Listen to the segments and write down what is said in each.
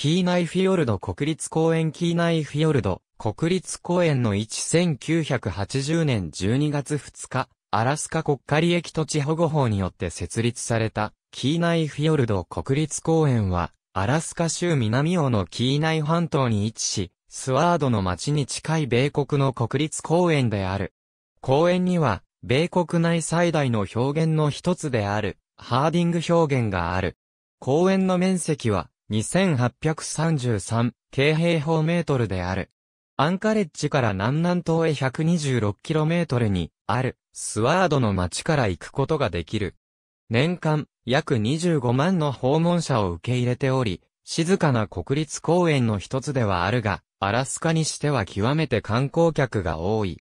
キーナイフィヨルド国立公園キーナイフィヨルド国立公園の1980年12月2日、アラスカ国家利益土地保護法によって設立されたキーナイフィヨルド国立公園は、アラスカ州南洋のキーナイ半島に位置し、スワードの町に近い米国の国立公園である。公園には、米国内最大の表現の一つである、ハーディング表現がある。公園の面積は、2833京平方メートルである。アンカレッジから南南東へ 126km にあるスワードの町から行くことができる。年間約25万の訪問者を受け入れており、静かな国立公園の一つではあるが、アラスカにしては極めて観光客が多い。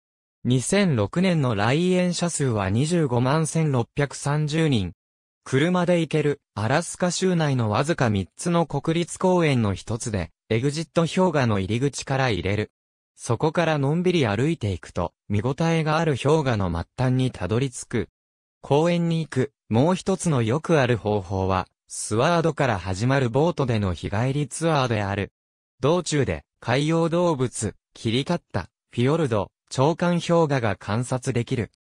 2006年の来園者数は25万1630人、車で行ける、アラスカ州内のわずか3つの国立公園の一つで、エグジット氷河の入り口から入れる。そこからのんびり歩いていくと、見応えがある氷河の末端にたどり着く。公園に行く、もう一つのよくある方法は、スワードから始まるボートでの日帰りツアーである。道中で、海洋動物、切り立った、フィヨルド、長官氷河が観察できる。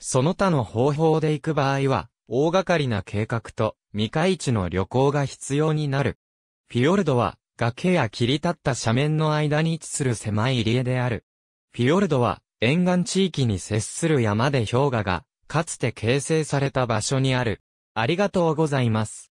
その他の方法で行く場合は、大掛かりな計画と未開地の旅行が必要になる。フィヨルドは崖や切り立った斜面の間に位置する狭い入り江である。フィヨルドは沿岸地域に接する山で氷河がかつて形成された場所にある。ありがとうございます。